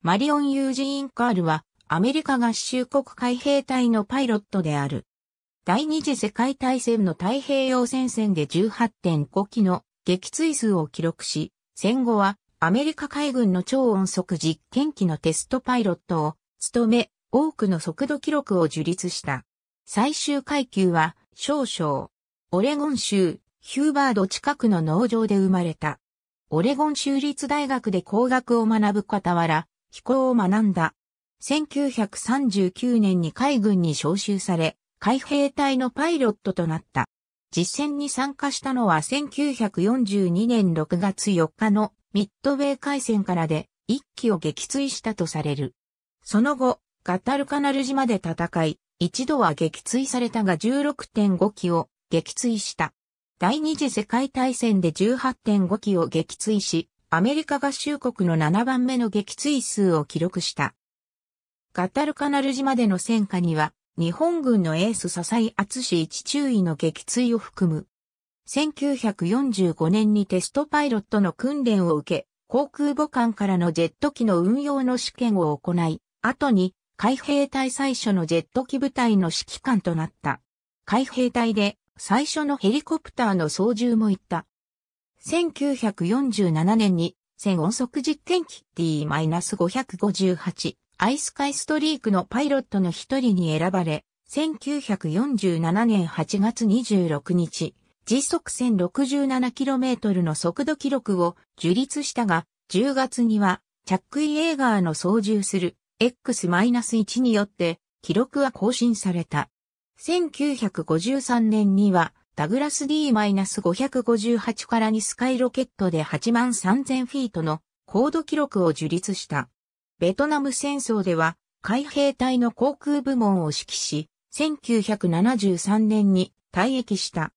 マリオン・ユージーン・カールは、アメリカ合衆国海兵隊のパイロットである。第二次世界大戦の太平洋戦線で18.5機の撃墜数を記録し、戦後はアメリカ海軍の超音速実験機のテストパイロットを務め、多くの速度記録を樹立した。最終階級は少々。オレゴン州ヒューバード近くの農場で生まれた。オレゴン州立大学で工学を学ぶ傍ら、飛行を学んだ。1939年に海軍に召集され、海兵隊のパイロットとなった。実戦に参加したのは1942年6月4日のミッドウェー海戦からで一機を撃墜したとされる。その後、ガタルカナル島で戦い、一度は撃墜されたが16.5機を撃墜した。第二次世界大戦で18.5機を撃墜し、アメリカ合衆国の7番目の撃墜数を記録した。ガタルカナル島での戦火には、日本軍のエース笹井厚氏一中尉の撃墜を含む。1945年にテストパイロットの訓練を受け、航空母艦からのジェット機の運用の試験を行い、後に海兵隊最初のジェット機部隊の指揮官となった。海兵隊で最初のヘリコプターの操縦も行った。1947年に、千音速実験機 D-558 アイスカイストリークのパイロットの一人に選ばれ、1947年8月26日、時速 1067km の速度記録を樹立したが、10月には、チャックイ・エーガーの操縦する X-1 によって記録は更新された。1953年にはダグラス D-558 から2スカイロケットで8万3000フィートの高度記録を樹立した。ベトナム戦争では海兵隊の航空部門を指揮し、1973年に退役した。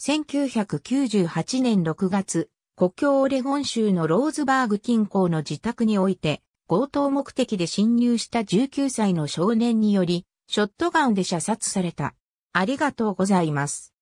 1998年6月、国境オレゴン州のローズバーグ近郊の自宅において、強盗目的で侵入した19歳の少年により、ショットガンで射殺された。ありがとうございます。